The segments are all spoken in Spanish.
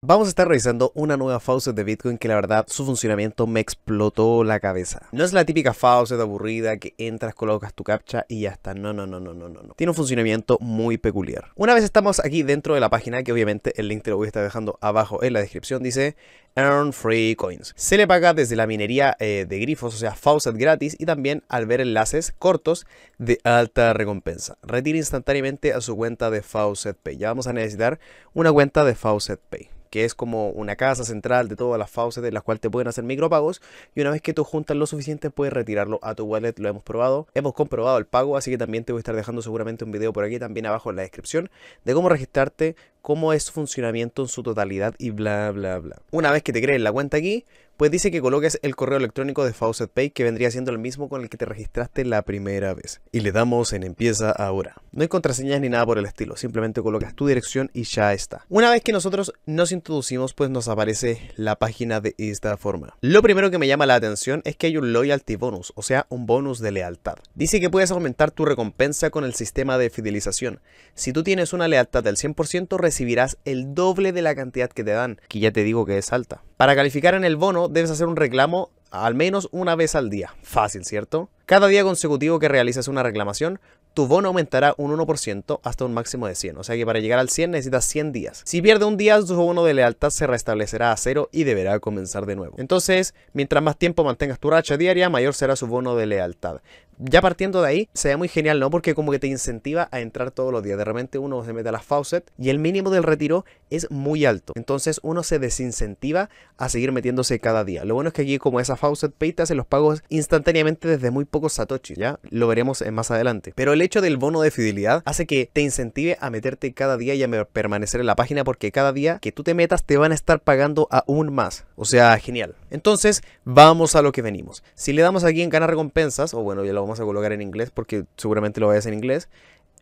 Vamos a estar revisando una nueva faucet de Bitcoin que la verdad su funcionamiento me explotó la cabeza. No es la típica faucet aburrida que entras, colocas tu captcha y ya está. No, no, no, no, no, no. Tiene un funcionamiento muy peculiar. Una vez estamos aquí dentro de la página, que obviamente el link te lo voy a estar dejando abajo en la descripción, dice Earn Free Coins. Se le paga desde la minería eh, de grifos, o sea, faucet gratis y también al ver enlaces cortos de alta recompensa. Retira instantáneamente a su cuenta de Faucet Pay. Ya vamos a necesitar una cuenta de Faucet Pay que es como una casa central de todas las fauces de las cuales te pueden hacer micropagos. Y una vez que tú juntas lo suficiente, puedes retirarlo a tu wallet. Lo hemos probado, hemos comprobado el pago, así que también te voy a estar dejando seguramente un video por aquí, también abajo en la descripción, de cómo registrarte cómo es su funcionamiento en su totalidad y bla, bla, bla. Una vez que te crees la cuenta aquí, pues dice que coloques el correo electrónico de FaucetPay Pay, que vendría siendo el mismo con el que te registraste la primera vez. Y le damos en empieza ahora. No hay contraseñas ni nada por el estilo, simplemente colocas tu dirección y ya está. Una vez que nosotros nos introducimos, pues nos aparece la página de esta forma. Lo primero que me llama la atención es que hay un loyalty bonus, o sea, un bonus de lealtad. Dice que puedes aumentar tu recompensa con el sistema de fidelización. Si tú tienes una lealtad del 100%, recibirás el doble de la cantidad que te dan, que ya te digo que es alta. Para calificar en el bono debes hacer un reclamo al menos una vez al día. Fácil, ¿cierto? Cada día consecutivo que realizas una reclamación, tu bono aumentará un 1% hasta un máximo de 100. O sea que para llegar al 100 necesitas 100 días. Si pierde un día, tu bono de lealtad se restablecerá a cero y deberá comenzar de nuevo. Entonces, mientras más tiempo mantengas tu racha diaria, mayor será su bono de lealtad ya partiendo de ahí, se ve muy genial, ¿no? Porque como que te incentiva a entrar todos los días. De repente uno se mete a las faucet y el mínimo del retiro es muy alto. Entonces uno se desincentiva a seguir metiéndose cada día. Lo bueno es que aquí como esa Faucet Pay te hace los pagos instantáneamente desde muy pocos satoshis, ¿ya? Lo veremos eh, más adelante. Pero el hecho del bono de fidelidad hace que te incentive a meterte cada día y a permanecer en la página porque cada día que tú te metas te van a estar pagando aún más. O sea, genial. Entonces, vamos a lo que venimos. Si le damos aquí en ganar recompensas, o bueno, ya lo vamos a colocar en inglés porque seguramente lo vayas en inglés,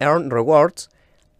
Earn Rewards,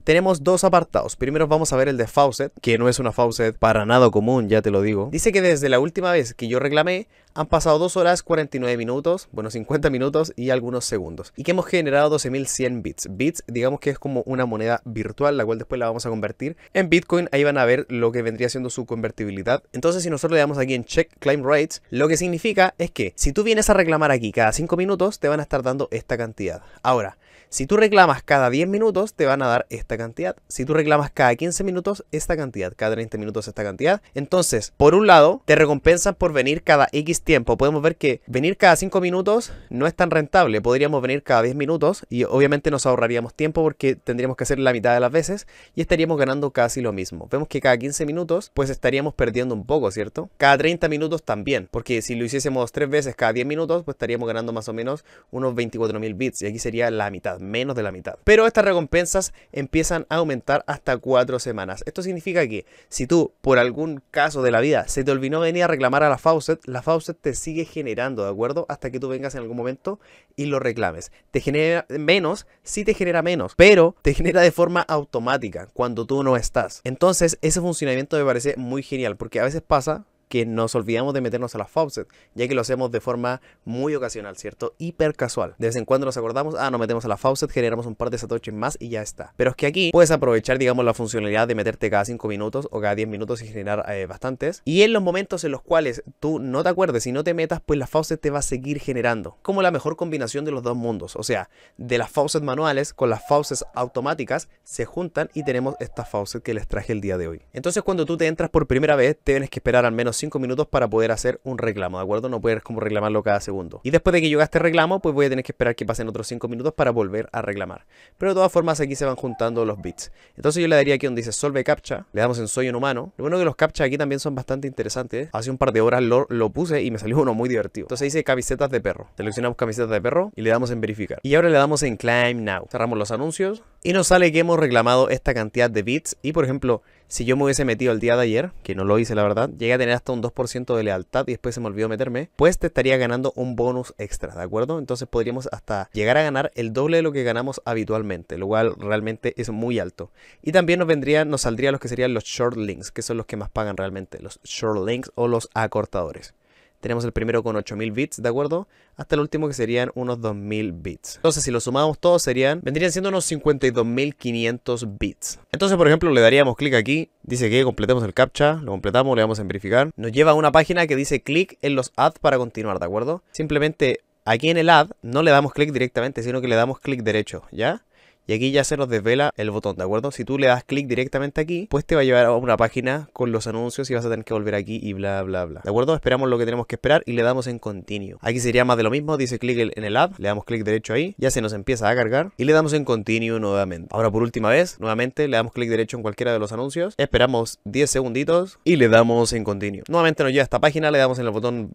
tenemos dos apartados. Primero vamos a ver el de faucet, que no es una faucet para nada común, ya te lo digo. Dice que desde la última vez que yo reclamé, han pasado 2 horas 49 minutos, bueno 50 minutos y algunos segundos. Y que hemos generado 12.100 bits. Bits digamos que es como una moneda virtual, la cual después la vamos a convertir en Bitcoin. Ahí van a ver lo que vendría siendo su convertibilidad. Entonces si nosotros le damos aquí en check claim rates, lo que significa es que si tú vienes a reclamar aquí cada 5 minutos, te van a estar dando esta cantidad. Ahora, si tú reclamas cada 10 minutos, te van a dar esta cantidad. Si tú reclamas cada 15 minutos, esta cantidad. Cada 30 minutos, esta cantidad. Entonces, por un lado, te recompensan por venir cada X tiempo. Podemos ver que venir cada 5 minutos no es tan rentable. Podríamos venir cada 10 minutos y obviamente nos ahorraríamos tiempo porque tendríamos que hacer la mitad de las veces y estaríamos ganando casi lo mismo. Vemos que cada 15 minutos, pues estaríamos perdiendo un poco, ¿cierto? Cada 30 minutos también, porque si lo hiciésemos tres veces cada 10 minutos, pues estaríamos ganando más o menos unos 24.000 bits y aquí sería la mitad menos de la mitad. Pero estas recompensas empiezan a aumentar hasta cuatro semanas. Esto significa que si tú, por algún caso de la vida, se te olvidó venir a reclamar a la Faucet, la Faucet te sigue generando, ¿de acuerdo? Hasta que tú vengas en algún momento y lo reclames. Te genera menos, sí te genera menos, pero te genera de forma automática cuando tú no estás. Entonces, ese funcionamiento me parece muy genial, porque a veces pasa que nos olvidamos de meternos a las faucet, ya que lo hacemos de forma muy ocasional, ¿cierto? Hiper casual. De vez en cuando nos acordamos, ah, nos metemos a la faucet, generamos un par de satoshis más y ya está. Pero es que aquí puedes aprovechar, digamos, la funcionalidad de meterte cada 5 minutos o cada 10 minutos y generar eh, bastantes. Y en los momentos en los cuales tú no te acuerdes y no te metas, pues la faucet te va a seguir generando. Como la mejor combinación de los dos mundos, o sea, de las faucets manuales con las faucets automáticas se juntan y tenemos esta faucet que les traje el día de hoy. Entonces, cuando tú te entras por primera vez, tienes que esperar al menos 5 minutos para poder hacer un reclamo, ¿de acuerdo? No puedes como reclamarlo cada segundo. Y después de que yo este reclamo, pues voy a tener que esperar que pasen otros 5 minutos para volver a reclamar. Pero de todas formas aquí se van juntando los bits. Entonces yo le daría aquí donde dice solve captcha, le damos en soy un humano. Lo bueno que los captcha aquí también son bastante interesantes. Hace un par de horas lo, lo puse y me salió uno muy divertido. Entonces dice camisetas de perro. Seleccionamos camisetas de perro y le damos en verificar. Y ahora le damos en climb now. Cerramos los anuncios y nos sale que hemos reclamado esta cantidad de bits. Y por ejemplo, si yo me hubiese metido el día de ayer, que no lo hice la verdad, llegué a tener hasta un 2% de lealtad y después se me olvidó meterme, pues te estaría ganando un bonus extra, ¿de acuerdo? Entonces podríamos hasta llegar a ganar el doble de lo que ganamos habitualmente, lo cual realmente es muy alto. Y también nos vendría, nos saldría los que serían los short links, que son los que más pagan realmente, los short links o los acortadores tenemos el primero con 8000 bits, ¿de acuerdo? Hasta el último que serían unos 2000 bits. Entonces, si lo sumamos todos serían, vendrían siendo unos 52500 bits. Entonces, por ejemplo, le daríamos clic aquí, dice que completemos el captcha, lo completamos, le damos en verificar. Nos lleva a una página que dice clic en los ads para continuar, ¿de acuerdo? Simplemente aquí en el ad no le damos clic directamente, sino que le damos clic derecho, ¿ya? Y aquí ya se nos desvela el botón, ¿de acuerdo? Si tú le das clic directamente aquí, pues te va a llevar a una página con los anuncios y vas a tener que volver aquí y bla, bla, bla. ¿De acuerdo? Esperamos lo que tenemos que esperar y le damos en Continuo. Aquí sería más de lo mismo, dice clic en el app, le damos clic derecho ahí, ya se nos empieza a cargar y le damos en Continuo nuevamente. Ahora por última vez, nuevamente le damos clic derecho en cualquiera de los anuncios, esperamos 10 segunditos y le damos en Continuo. Nuevamente nos lleva a esta página, le damos en el botón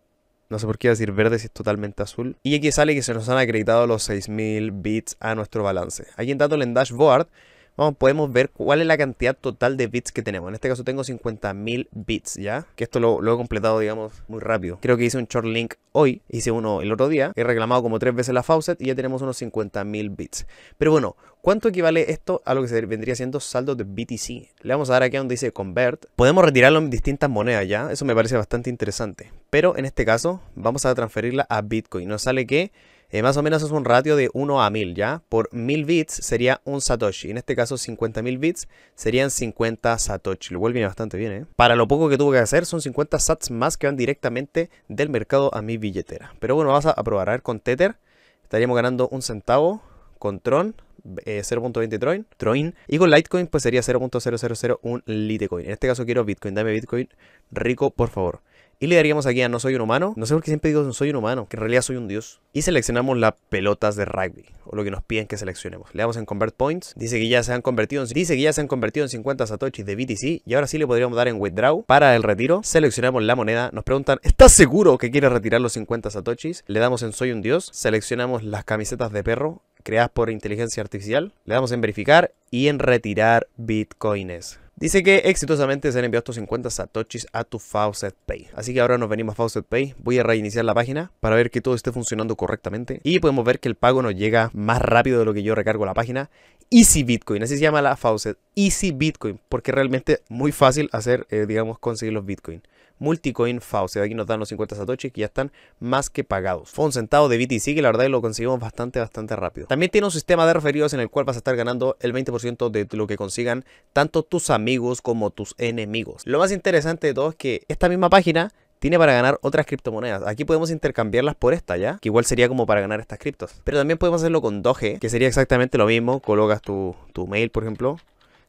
no sé por qué a decir verde si es totalmente azul. Y aquí sale que se nos han acreditado los 6.000 bits a nuestro balance. en tanto en Dashboard vamos, podemos ver cuál es la cantidad total de bits que tenemos. En este caso tengo 50.000 bits, ¿ya? Que esto lo, he completado, digamos, muy rápido. Creo que hice un short link hoy, hice uno el otro día, he reclamado como tres veces la faucet y ya tenemos unos 50.000 bits. Pero bueno, ¿cuánto equivale esto a lo que se vendría siendo saldo de BTC? Le vamos a dar aquí donde dice convert. Podemos retirarlo en distintas monedas, ¿ya? Eso me parece bastante interesante. Pero en este caso, vamos a transferirla a Bitcoin. Nos sale que... Eh, más o menos es un ratio de 1 a 1000, ¿ya? Por 1000 bits sería un Satoshi. En este caso 50.000 bits serían 50 Satoshi. Lo cual viene bastante bien, ¿eh? Para lo poco que tuve que hacer son 50 Sats más que van directamente del mercado a mi billetera. Pero bueno, vas a, probar. A ver, con Tether estaríamos ganando un centavo. Con Tron 0.20 eh, Troin, Y con Litecoin, pues sería 0.0001 Litecoin. En este caso quiero Bitcoin. Dame Bitcoin rico, por favor. Y le daríamos aquí a no soy un humano. No sé por qué siempre digo no soy un humano, que en realidad soy un dios. Y seleccionamos las pelotas de rugby, o lo que nos piden que seleccionemos. Le damos en convert points. Dice que ya se han convertido en, dice que ya se han convertido en 50 satoshis de BTC. Y ahora sí le podríamos dar en withdraw para el retiro. Seleccionamos la moneda. Nos preguntan, ¿estás seguro que quieres retirar los 50 satoshis? Le damos en soy un dios. Seleccionamos las camisetas de perro creadas por inteligencia artificial. Le damos en verificar y en retirar bitcoins. Dice que exitosamente se han enviado estos 50 satoshis a tu Faucet Pay. Así que ahora nos venimos a Faucet Pay. Voy a reiniciar la página para ver que todo esté funcionando correctamente. Y podemos ver que el pago nos llega más rápido de lo que yo recargo la página. Easy Bitcoin, así se llama la faucet, Easy Bitcoin, porque realmente muy fácil hacer, eh, digamos, conseguir los Bitcoin. Multicoin Faucet, aquí nos dan los 50 satoshis que ya están más que pagados. Fue un centavo de BTC que la verdad es lo conseguimos bastante, bastante rápido. También tiene un sistema de referidos en el cual vas a estar ganando el 20% de lo que consigan tanto tus amigos como tus enemigos. Lo más interesante de todo es que esta misma página tiene para ganar otras criptomonedas. Aquí podemos intercambiarlas por esta, ¿ya? Que igual sería como para ganar estas criptos. Pero también podemos hacerlo con Doge, que sería exactamente lo mismo. Colocas tu, tu mail, por ejemplo,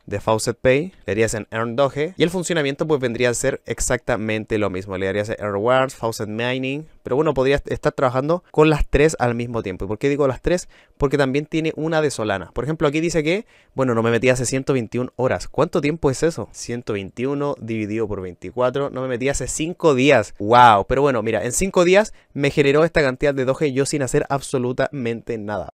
de Faucet Pay, le harías en Earn Doge y el funcionamiento pues vendría a ser exactamente lo mismo, le harías Earn Rewards, Faucet Mining, pero bueno, podrías estar trabajando con las tres al mismo tiempo. ¿Y por qué digo las tres? Porque también tiene una de Solana. Por ejemplo, aquí dice que, bueno, no me metí hace 121 horas. ¿Cuánto tiempo es eso? 121 dividido por 24, no me metí hace 5 días. ¡Wow! Pero bueno, mira, en 5 días me generó esta cantidad de doge yo sin hacer absolutamente nada.